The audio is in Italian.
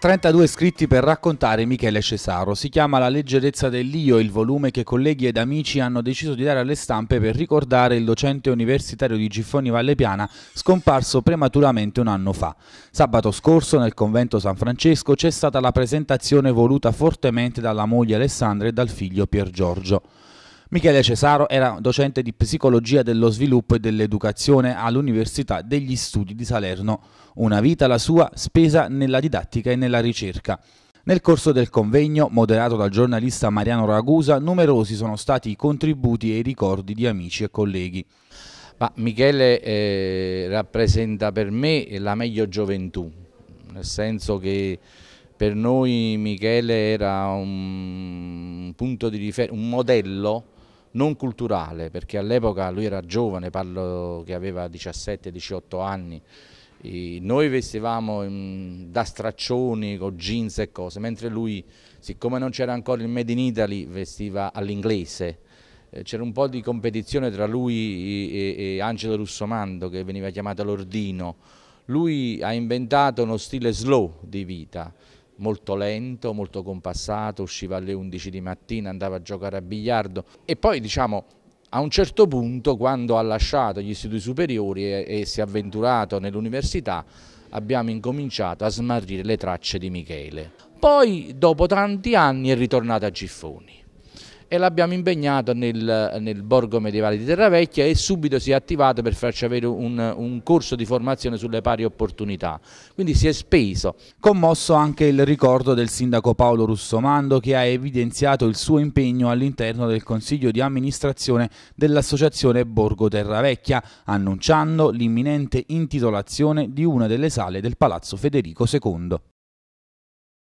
32 scritti per raccontare Michele Cesaro. Si chiama La leggerezza dell'io, il volume che colleghi ed amici hanno deciso di dare alle stampe per ricordare il docente universitario di Giffoni Vallepiana scomparso prematuramente un anno fa. Sabato scorso nel convento San Francesco c'è stata la presentazione voluta fortemente dalla moglie Alessandra e dal figlio Pier Giorgio. Michele Cesaro era docente di psicologia dello sviluppo e dell'educazione all'Università degli Studi di Salerno, una vita la sua spesa nella didattica e nella ricerca. Nel corso del convegno, moderato dal giornalista Mariano Ragusa, numerosi sono stati i contributi e i ricordi di amici e colleghi. Ma Michele eh, rappresenta per me la meglio gioventù, nel senso che per noi Michele era un, un, di un modello non culturale, perché all'epoca lui era giovane, parlo che aveva 17-18 anni, noi vestivamo mm, da straccioni con jeans e cose, mentre lui, siccome non c'era ancora il Made in Italy, vestiva all'inglese. Eh, c'era un po' di competizione tra lui e, e Angelo Russomando, che veniva chiamato l'Ordino. Lui ha inventato uno stile slow di vita, molto lento, molto compassato, usciva alle 11 di mattina, andava a giocare a biliardo e poi diciamo a un certo punto quando ha lasciato gli istituti superiori e, e si è avventurato nell'università abbiamo incominciato a smarrire le tracce di Michele. Poi dopo tanti anni è ritornato a Giffoni e l'abbiamo impegnato nel, nel, borgo medievale di Terravecchia e subito si è attivato per farci avere un, un corso di formazione sulle pari opportunità, quindi si è speso. Commosso anche il ricordo del sindaco Paolo Russomando che ha evidenziato il suo impegno all'interno del consiglio di amministrazione dell'associazione Borgo Terravecchia, annunciando l'imminente intitolazione di una delle sale del Palazzo Federico II.